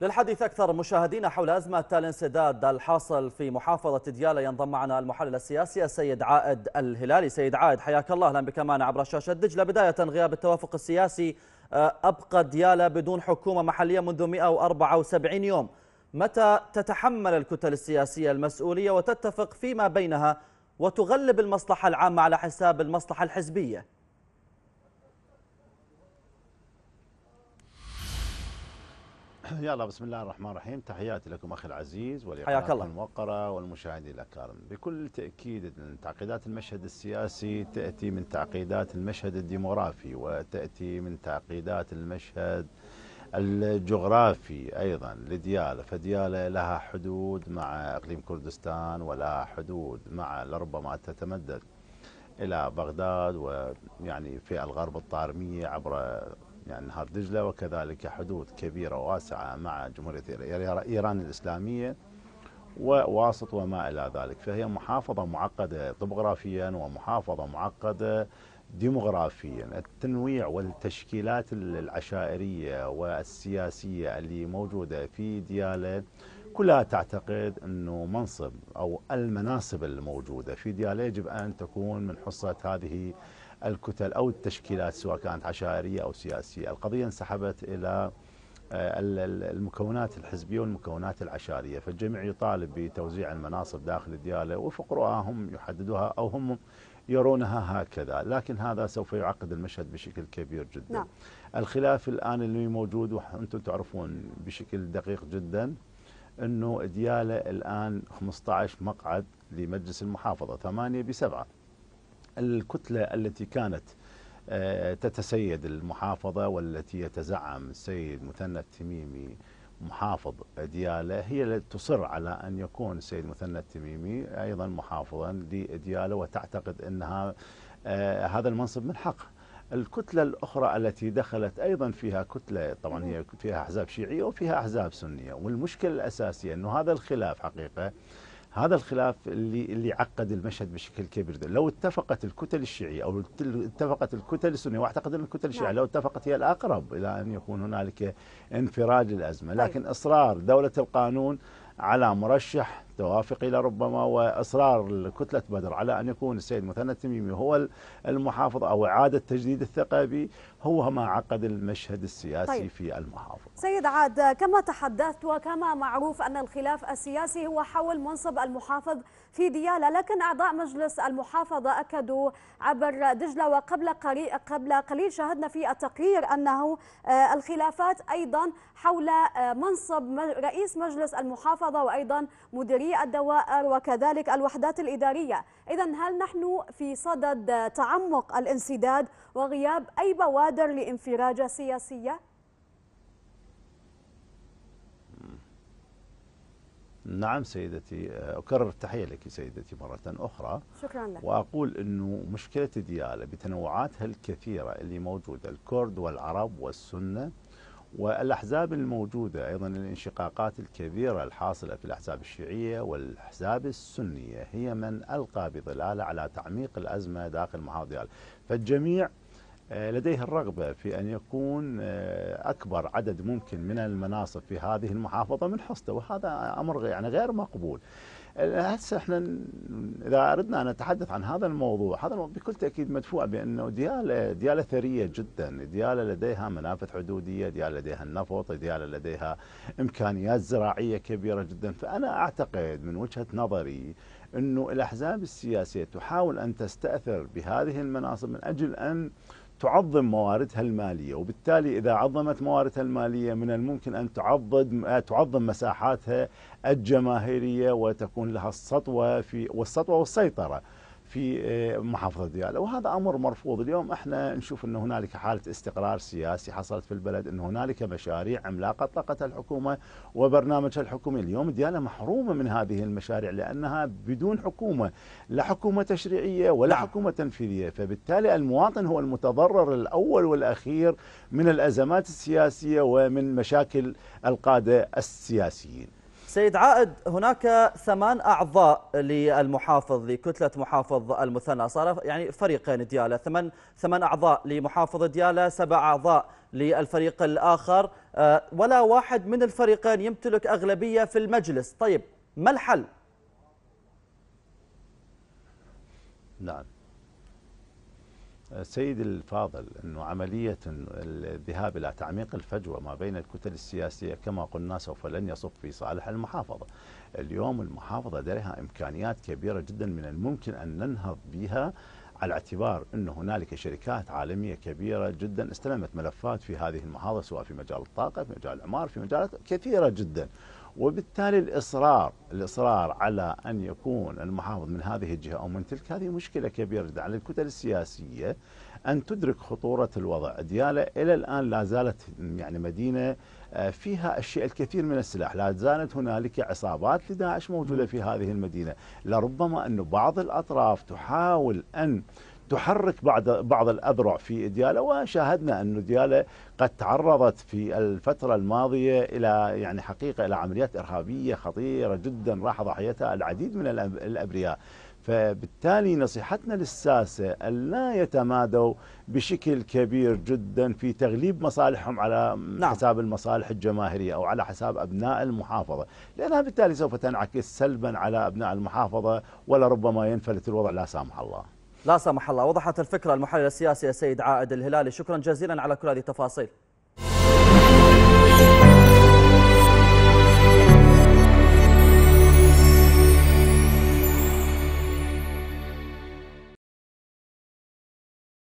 للحديث أكثر مشاهدينا حول أزمة الانسداد الحاصل في محافظة ديالى ينضم معنا المحلل السياسي السيد عائد الهلالي سيد عائد حياك الله أهلا بك معنا عبر شاشة دجلة بداية غياب التوافق السياسي آه، أبقى ديالى بدون حكومة محلية منذ 174 يوم متى تتحمل الكتل السياسية المسؤولية وتتفق فيما بينها وتغلب المصلحة العامة على حساب المصلحة الحزبية؟ يلا بسم الله الرحمن الرحيم تحياتي لكم اخي العزيز حياك الله الموقره والمشاهدين الاكارم بكل تاكيد ان تعقيدات المشهد السياسي تاتي من تعقيدات المشهد الديموغرافي وتاتي من تعقيدات المشهد الجغرافي ايضا لدياله فدياله لها حدود مع اقليم كردستان ولها حدود مع لربما تتمدد الى بغداد ويعني في الغرب الطارميه عبر يعني نهر دجلة وكذلك حدود كبيرة واسعة مع جمهورية يعني إيران الإسلامية وواسط وما إلى ذلك فهي محافظة معقدة طبغرافيا ومحافظة معقدة ديموغرافيا التنويع والتشكيلات العشائرية والسياسية اللي موجودة في ديالة كلها تعتقد أنه منصب أو المناصب الموجودة في ديالة يجب أن تكون من حصة هذه الكتل أو التشكيلات سواء كانت عشائرية أو سياسية القضية انسحبت إلى آه، المكونات الحزبية والمكونات العشائرية فالجميع يطالب بتوزيع المناصب داخل الديالة وفق رؤاهم يحددوها أو هم يرونها هكذا لكن هذا سوف يعقد المشهد بشكل كبير جدا نعم. الخلاف الآن اللي موجود وأنتم تعرفون بشكل دقيق جدا أنه ديالة الآن 15 مقعد لمجلس المحافظة ثمانيه بسبعة الكتلة التي كانت آه، تتسيد المحافظة والتي يتزعم السيد مثنى التميمي محافظ ديالة هي التي تصر على أن يكون السيد مثنى التميمي أيضا محافظا لدياله وتعتقد أنها آه، هذا المنصب من حقه الكتلة الأخرى التي دخلت أيضا فيها كتلة طبعا هي فيها أحزاب شيعية وفيها أحزاب سنية والمشكلة الأساسية أنه هذا الخلاف حقيقة هذا الخلاف اللي اللي عقد المشهد بشكل كبير ده. لو اتفقت الكتل الشيعية أو اتفقت الكتل السنية وأعتقد أن الكتل الشيعية نعم. لو اتفقت هي الأقرب إلى أن يكون هنالك انفراج الازمه طيب. لكن إصرار دولة القانون على مرشح توافق إلى ربما وإصرار كتلة بدر على أن يكون السيد مثنى التميمي هو المحافظ أو إعادة تجديد الثقة به هو ما عقد المشهد السياسي طيب. في المحافظة سيد عاد كما تحدثت وكما معروف أن الخلاف السياسي هو حول منصب المحافظ في ديالة لكن أعضاء مجلس المحافظة أكدوا عبر دجلة وقبل قبل قليل شاهدنا في التقرير أنه آه، الخلافات أيضا حول آه، منصب رئيس مجلس المحافظة وأيضا مديرية في الدوائر وكذلك الوحدات الإدارية إذا هل نحن في صدد تعمق الانسداد وغياب أي بوادر لانفراجة سياسية؟ نعم سيدتي أكرر التحية لك سيدتي مرة أخرى شكرا لك وأقول أنه مشكلة ديالة بتنوعاتها الكثيرة اللي موجودة الكرد والعرب والسنة والأحزاب الموجودة أيضا الانشقاقات الكبيرة الحاصلة في الأحزاب الشيعية والأحزاب السنية هي من ألقى بظلالة على تعميق الأزمة داخل محافظة فالجميع آه، لديه الرغبة في أن يكون آه، أكبر عدد ممكن من المناصب في هذه المحافظة من حصته وهذا أمر يعني غير مقبول آه، هسه احنا اذا اردنا ان نتحدث عن هذا الموضوع هذا بكل تاكيد مدفوع بانه دياله دياله ثريه جدا دياله لديها منافذ حدوديه دياله لديها النفط دياله لديها امكانيات زراعيه كبيره جدا فانا اعتقد من وجهه نظري انه الاحزاب السياسيه تحاول ان تستاثر بهذه المناصب من اجل ان تعظم مواردها الماليه وبالتالي اذا عظمت مواردها الماليه من الممكن ان تعضد أه، تعظم مساحاتها الجماهيريه وتكون لها السطوه في والسطوه والسيطره في آه، محافظه دياله وهذا امر مرفوض اليوم احنا نشوف ان هنالك حاله استقرار سياسي حصلت في البلد ان هنالك مشاريع عملاقه طلقتها الحكومه وبرنامجها الحكومي اليوم دياله محرومه من هذه المشاريع لانها بدون حكومه لا حكومه تشريعيه ولا نعم. حكومه تنفيذيه فبالتالي المواطن هو المتضرر الاول والاخير من الازمات السياسيه ومن مشاكل القاده السياسيين سيد عائد هناك ثمان أعضاء للمحافظ لكتلة محافظ المثنى صار يعني فريقين ديالة ثمان ثمان أعضاء لمحافظ ديالة سبع أعضاء للفريق الآخر آه، ولا واحد من الفريقين يمتلك أغلبية في المجلس طيب ما الحل؟ نعم سيد الفاضل أنه عملية الذهاب إلى تعميق الفجوة ما بين الكتل السياسية كما قلنا سوف لن يصب في صالح المحافظة اليوم المحافظة لديها إمكانيات كبيرة جدا من الممكن أن ننهض بها على اعتبار أن هنالك شركات عالمية كبيرة جدا استلمت ملفات في هذه المحافظة سواء في مجال الطاقة في مجال العمار في مجالات كثيرة جدا وبالتالي الإصرار الإصرار على أن يكون المحافظ من هذه الجهة أو من تلك هذه مشكلة كبيرة على الكتل السياسية أن تدرك خطورة الوضع ديالى إلى الآن لا زالت يعني مدينة آه، فيها الشيء الكثير من السلاح لا زالت هنالك عصابات لداعش موجودة في هذه المدينة لربما أن بعض الأطراف تحاول أن تحرك بعض بعض الاذرع في دياله وشاهدنا أن دياله قد تعرضت في الفتره الماضيه الى يعني حقيقه الى عمليات ارهابيه خطيره جدا راح ضحيتها العديد من الابرياء فبالتالي نصيحتنا للساسة أن لا يتمادوا بشكل كبير جدا في تغليب مصالحهم على نعم. حساب المصالح الجماهيرية أو على حساب أبناء المحافظة لأنها بالتالي سوف تنعكس سلبا على أبناء المحافظة ولربما ينفلت الوضع لا سامح الله لا سمح الله وضحت الفكرة المحلل السياسي السيد عائد الهلالي شكرا جزيلا على كل هذه التفاصيل